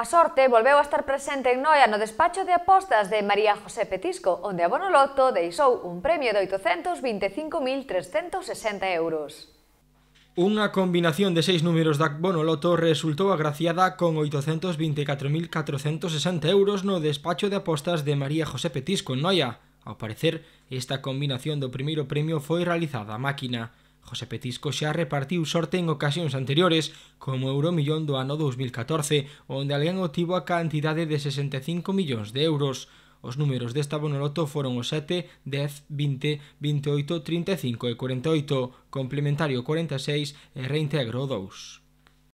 A sorte volveu a estar presente en Noia no despacho de apostas de María José Petisco, onde a Bonoloto deixou un premio de 825.360 euros. Unha combinación de seis números da Bonoloto resultou agraciada con 824.460 euros no despacho de apostas de María José Petisco en Noia. Ao parecer, esta combinación do primeiro premio foi realizada a máquina. José Petisco xa repartiu sorte en ocasións anteriores, como o Euromillón do ano 2014, onde alguén obtivo a cantidade de 65 millóns de euros. Os números desta bonoloto foron o 7, 10, 20, 28, 35 e 48, complementario 46 e reintegro 2.